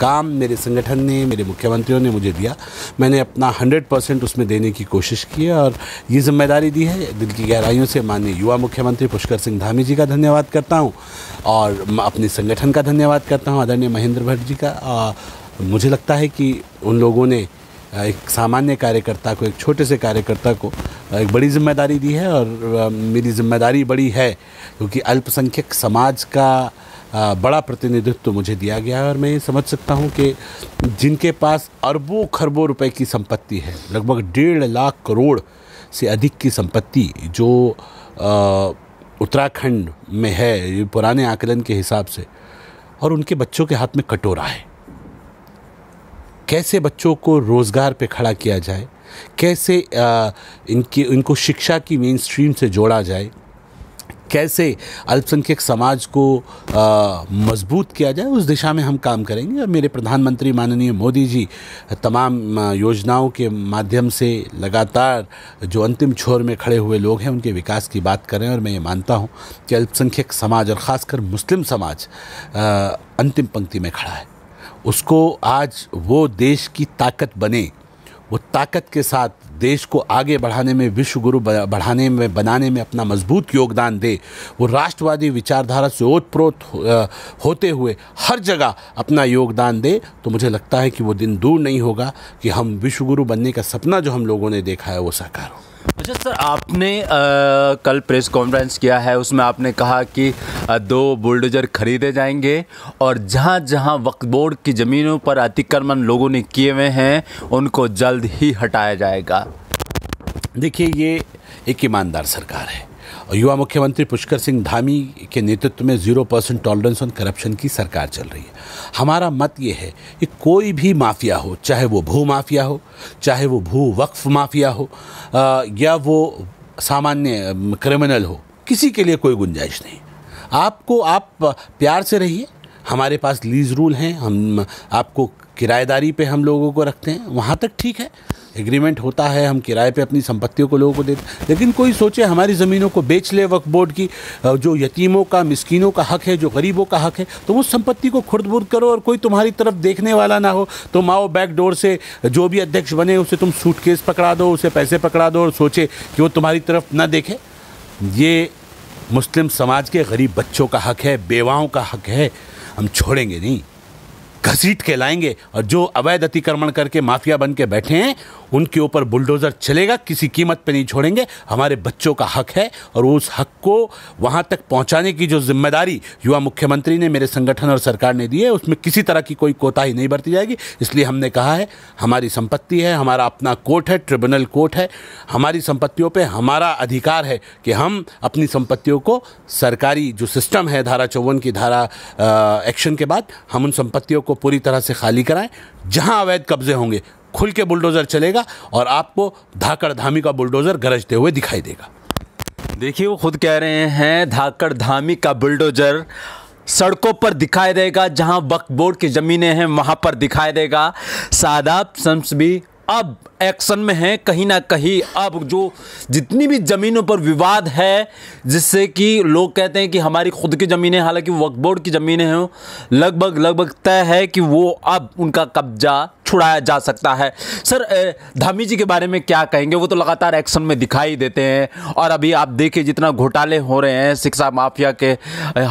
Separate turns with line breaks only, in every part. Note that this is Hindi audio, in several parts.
काम मेरे संगठन ने मेरे मुख्यमंत्रियों ने मुझे दिया मैंने अपना 100 परसेंट उसमें देने की कोशिश की है और ये जिम्मेदारी दी है दिल की गहराइयों से माननीय युवा मुख्यमंत्री पुष्कर सिंह धामी जी का धन्यवाद करता हूँ और अपने संगठन का धन्यवाद करता हूँ आदरणीय महेंद्र भट्ट जी का आ, मुझे लगता है कि उन लोगों ने एक सामान्य कार्यकर्ता को एक छोटे से कार्यकर्ता को एक बड़ी जिम्मेदारी दी है और मेरी जिम्मेदारी बड़ी है क्योंकि अल्पसंख्यक समाज का बड़ा प्रतिनिधित्व मुझे दिया गया है और मैं ये समझ सकता हूँ कि जिनके पास अरबों खरबों रुपए की संपत्ति है लगभग डेढ़ लाख करोड़ से अधिक की संपत्ति जो उत्तराखंड में है पुराने आकलन के हिसाब से और उनके बच्चों के हाथ में कटोरा है कैसे बच्चों को रोज़गार पे खड़ा किया जाए कैसे आ, इनकी इनको शिक्षा की मेन स्ट्रीम से जोड़ा जाए कैसे अल्पसंख्यक समाज को मजबूत किया जाए उस दिशा में हम काम करेंगे और मेरे प्रधानमंत्री माननीय मोदी जी तमाम योजनाओं के माध्यम से लगातार जो अंतिम छोर में खड़े हुए लोग हैं उनके विकास की बात करें और मैं ये मानता हूँ कि अल्पसंख्यक समाज और ख़ासकर मुस्लिम समाज अंतिम पंक्ति में खड़ा है उसको आज वो देश की ताकत बने वो ताकत के साथ देश को आगे बढ़ाने में विश्व गुरु बढ़ाने में बनाने में अपना मजबूत योगदान दे वो राष्ट्रवादी विचारधारा से ओतप्रोत हो, होते हुए हर जगह अपना योगदान दे तो मुझे लगता है कि वो दिन दूर नहीं होगा कि हम विश्व गुरु बनने का सपना जो हम लोगों ने देखा है वो साकार हो
अच्छा सर आपने आ, कल प्रेस कॉन्फ्रेंस किया है उसमें आपने कहा कि आ, दो बुलडोजर खरीदे जाएंगे और जहां जहां वक्त बोर्ड की ज़मीनों पर अतिक्रमण लोगों ने किए हुए हैं उनको जल्द ही हटाया जाएगा देखिए
ये एक ईमानदार सरकार है युवा मुख्यमंत्री पुष्कर सिंह धामी के नेतृत्व में zero percent tolerance on corruption की सरकार चल रही है हमारा मत ये है कि कोई भी माफिया हो चाहे वो भू माफिया हो चाहे वो भू वक्फ माफिया हो या वो सामान्य क्रिमिनल हो किसी के लिए कोई गुंजाइश नहीं आपको आप प्यार से रहिए हमारे पास लीज रूल हैं हम आपको किराएदारी पे हम लोगों को रखते हैं वहाँ तक ठीक है एग्रीमेंट होता है हम किराए पे अपनी संपत्तियों को लोगों को देते लेकिन कोई सोचे हमारी ज़मीनों को बेच ले वक्फ बोर्ड की जो यतीमों का मस्किनों का हक है जो गरीबों का हक है तो उस संपत्ति को खुर्द बुर्द करो और कोई तुम्हारी तरफ देखने वाला ना हो तो माओ बैक डोर से जो भी अध्यक्ष बने उसे तुम सूटकेस पकड़ा दो उसे पैसे पकड़ा दो और सोचे कि वो तुम्हारी तरफ ना देखे ये मुस्लिम समाज के गरीब बच्चों का हक है बेवाओं का हक है हम छोड़ेंगे नहीं घसीट के लाएंगे और जो अवैध अतिक्रमण करके माफिया बन के बैठे हैं उनके ऊपर बुलडोज़र चलेगा किसी कीमत पे नहीं छोड़ेंगे हमारे बच्चों का हक है और उस हक को वहाँ तक पहुँचाने की जो जिम्मेदारी युवा मुख्यमंत्री ने मेरे संगठन और सरकार ने दी है उसमें किसी तरह की कोई कोताही नहीं बरती जाएगी इसलिए हमने कहा है हमारी संपत्ति है हमारा अपना कोर्ट है ट्रिब्यूनल कोर्ट है हमारी संपत्तियों पर हमारा अधिकार है कि हम अपनी संपत्तियों को सरकारी जो सिस्टम है धारा चौवन की धारा एक्शन के बाद हम उन संपत्तियों को को पूरी तरह से खाली कराएं जहां अवैध कब्जे होंगे खुल के बुलडोज़र चलेगा और आपको धाकड़ धामी का बुलडोज़र
गरजते हुए दिखाई देगा देखिए वो खुद कह रहे हैं धाकड़ धामी का बुलडोज़र सड़कों पर दिखाई देगा जहां वक्त बोर्ड की ज़मीनें हैं वहां पर दिखाई देगा सादाब शम्स भी अब एक्शन में हैं कहीं ना कहीं अब जो जितनी भी ज़मीनों पर विवाद है जिससे कि लोग कहते हैं कि हमारी खुद की ज़मीनें हालांकि वक्फ बोर्ड की ज़मीनें हैं लगभग लगभग तय है कि वो अब उनका कब्जा छुड़ाया जा सकता है सर धामी जी के बारे में क्या कहेंगे वो तो लगातार एक्शन में दिखाई देते हैं और अभी आप देखिए जितना घोटाले हो रहे हैं शिक्षा माफिया के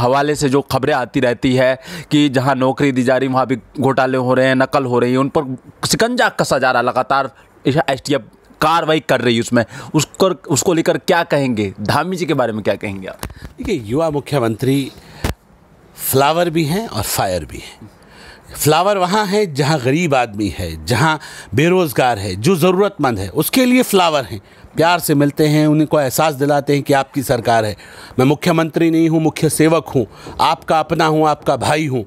हवाले से जो खबरें आती रहती है कि जहाँ नौकरी दी जा रही वहाँ भी घोटाले हो रहे हैं नकल हो रही है उन पर शिकंजा कसा जा रहा लगातार एस टी एफ कार्रवाई कर रही है उसमें उसको उसको लेकर क्या कहेंगे धामी जी के बारे में क्या कहेंगे आप देखिए युवा मुख्यमंत्री
फ्लावर भी हैं और फायर भी हैं फ्लावर वहाँ है जहाँ गरीब आदमी है जहाँ बेरोज़गार है जो ज़रूरतमंद है उसके लिए फ्लावर हैं प्यार से मिलते हैं उनको एहसास दिलाते हैं कि आपकी सरकार है मैं मुख्यमंत्री नहीं हूँ मुख्य सेवक हूँ आपका अपना हूँ आपका भाई हूँ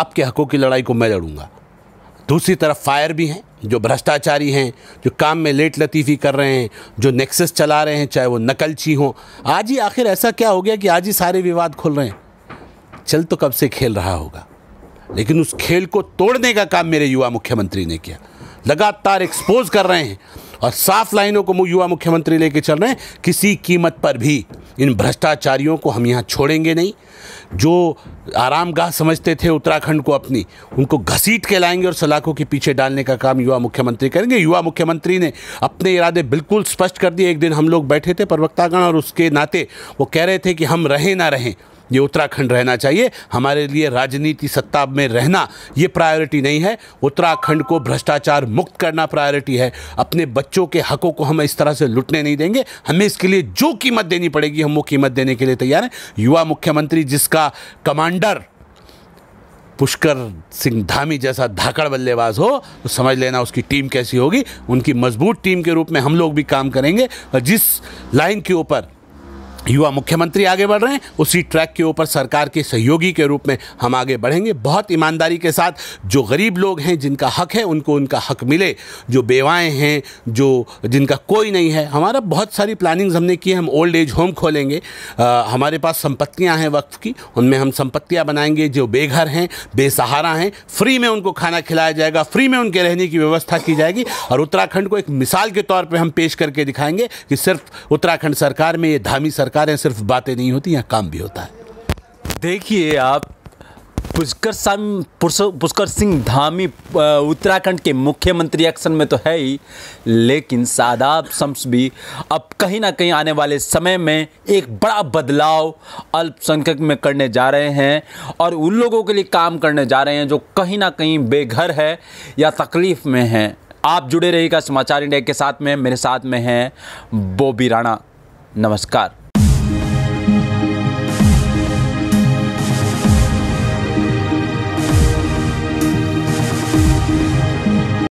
आपके हकों की लड़ाई को मैं लड़ूंगा दूसरी तरफ फायर भी हैं जो भ्रष्टाचारी हैं जो काम में लेट लतीफ़ी कर रहे हैं जो नेक्सस चला रहे हैं चाहे वो नकलची हों आज ही आखिर ऐसा क्या हो गया कि आज ही सारे विवाद खुल रहे हैं चल तो कब से खेल रहा होगा लेकिन उस खेल को तोड़ने का काम मेरे युवा मुख्यमंत्री ने किया लगातार एक्सपोज कर रहे हैं और साफ लाइनों को युवा मुख्यमंत्री लेके चल रहे हैं किसी कीमत पर भी इन भ्रष्टाचारियों को हम यहाँ छोड़ेंगे नहीं जो आराम गाह समझते थे उत्तराखंड को अपनी उनको घसीट के लाएंगे और सलाखों के पीछे डालने का काम युवा मुख्यमंत्री करेंगे युवा मुख्यमंत्री ने अपने इरादे बिल्कुल स्पष्ट कर दिए एक दिन हम लोग बैठे थे प्रवक्तागण और उसके नाते वो कह रहे थे कि हम रहें ना रहें ये उत्तराखंड रहना चाहिए हमारे लिए राजनीति सत्ता में रहना ये प्रायोरिटी नहीं है उत्तराखंड को भ्रष्टाचार मुक्त करना प्रायोरिटी है अपने बच्चों के हकों को हम इस तरह से लुटने नहीं देंगे हमें इसके लिए जो कीमत देनी पड़ेगी हम वो कीमत देने के लिए तैयार हैं युवा मुख्यमंत्री जिसका कमांडर पुष्कर सिंह धामी जैसा धाकड़ बल्लेबाज हो तो समझ लेना उसकी टीम कैसी होगी उनकी मजबूत टीम के रूप में हम लोग भी काम करेंगे और जिस लाइन के ऊपर युवा मुख्यमंत्री आगे बढ़ रहे हैं उसी ट्रैक के ऊपर सरकार के सहयोगी के रूप में हम आगे बढ़ेंगे बहुत ईमानदारी के साथ जो गरीब लोग हैं जिनका हक है उनको उनका हक मिले जो बेवाएँ हैं जो जिनका कोई नहीं है हमारा बहुत सारी प्लानिंग्स हमने की है हम ओल्ड एज होम खोलेंगे आ, हमारे पास संपत्तियाँ हैं वक्त की उनमें हम संपत्तियाँ बनाएंगे जो बेघर हैं बेसहारा हैं फ्री में उनको खाना खिलाया जाएगा फ्री में उनके रहने की व्यवस्था की जाएगी और उत्तराखंड को एक मिसाल के तौर पर हम पेश करके दिखाएंगे कि सिर्फ उत्तराखंड सरकार में ये धामी सरकार सरकारें सिर्फ बातें नहीं होती यहाँ काम भी होता है
देखिए आप पुष्कर पुष्कर सिंह धामी उत्तराखंड के मुख्यमंत्री एक्शन में तो है ही लेकिन सादाब शम्स भी अब कहीं ना कहीं आने वाले समय में एक बड़ा बदलाव अल्पसंख्यक में करने जा रहे हैं और उन लोगों के लिए काम करने जा रहे हैं जो कहीं ना कहीं बेघर है या तकलीफ़ में हैं आप जुड़े रहिएगा समाचार इंडिया के साथ में मेरे साथ में हैं बोबी राणा नमस्कार